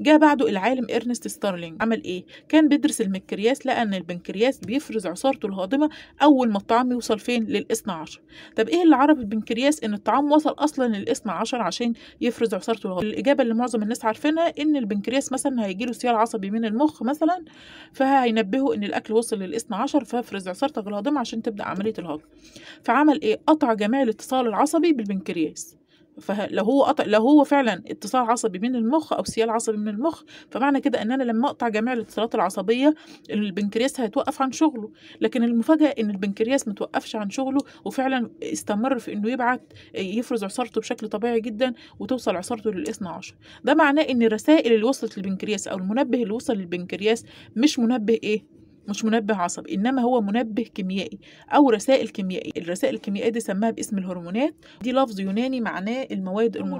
جاء بعده العالم إرنست ستارلينج عمل إيه؟ كان بيدرس البنكرياس لقى إن البنكرياس بيفرز عصارته الهاضمة أول ما الطعام يوصل فين؟ لل 12 طب إيه اللي عرف البنكرياس إن الطعام وصل أصلا لل 12 عشان يفرز عصارته الهاضمة؟ الإجابة اللي معظم الناس عارفينها إن البنكرياس مثلا هيجيله سيال عصبي من المخ مثلا فهينبهه إن الأكل وصل لل 12 فافرز عصارتك الهاضمة عشان تبدأ عملية الهضم فعمل إيه؟ قطع جميع الاتصال العصبي بالبنكرياس فلو هو قطع لو هو فعلا اتصال عصبي من المخ او سيال عصبي من المخ فمعنى كده ان انا لما اقطع جميع الاتصالات العصبيه البنكرياس هيتوقف عن شغله لكن المفاجاه ان البنكرياس متوقفش عن شغله وفعلا استمر في انه يبعت يفرز عصارته بشكل طبيعي جدا وتوصل عصارته لل 12 ده معناه ان الرسائل اللي وصلت للبنكرياس او المنبه اللي وصل للبنكرياس مش منبه ايه مش منبه عصبي انما هو منبه كيميائي او رسائل كيميائيه الرسائل الكيميائيه دي سماها باسم الهرمونات دي لفظ يوناني معناه المواد المنشطه